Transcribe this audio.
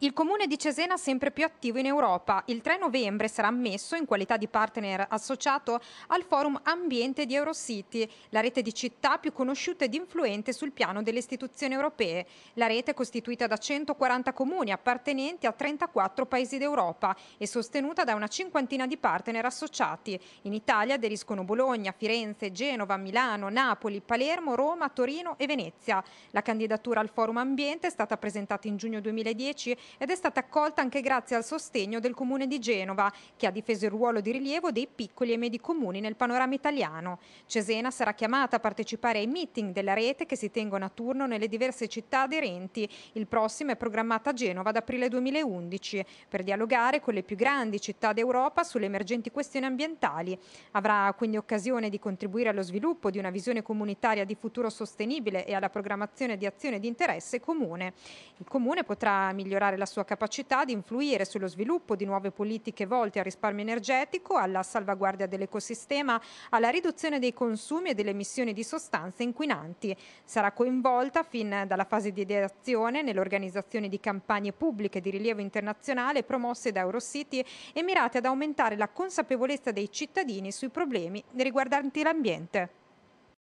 Il comune di Cesena è sempre più attivo in Europa. Il 3 novembre sarà ammesso in qualità di partner associato al forum Ambiente di Eurocity, la rete di città più conosciuta ed influente sul piano delle istituzioni europee. La rete è costituita da 140 comuni appartenenti a 34 paesi d'Europa e sostenuta da una cinquantina di partner associati. In Italia aderiscono Bologna, Firenze, Genova, Milano, Napoli, Palermo, Roma, Torino e Venezia. La candidatura al forum Ambiente è stata presentata in giugno 2010 ed è stata accolta anche grazie al sostegno del Comune di Genova, che ha difeso il ruolo di rilievo dei piccoli e medi comuni nel panorama italiano. Cesena sarà chiamata a partecipare ai meeting della rete che si tengono a turno nelle diverse città aderenti. Il prossimo è programmato a Genova ad aprile 2011 per dialogare con le più grandi città d'Europa sulle emergenti questioni ambientali. Avrà quindi occasione di contribuire allo sviluppo di una visione comunitaria di futuro sostenibile e alla programmazione di azioni di interesse comune. Il comune potrà migliorare la sua capacità di influire sullo sviluppo di nuove politiche volte al risparmio energetico, alla salvaguardia dell'ecosistema, alla riduzione dei consumi e delle emissioni di sostanze inquinanti. Sarà coinvolta fin dalla fase di ideazione nell'organizzazione di campagne pubbliche di rilievo internazionale promosse da Eurocity e mirate ad aumentare la consapevolezza dei cittadini sui problemi riguardanti l'ambiente.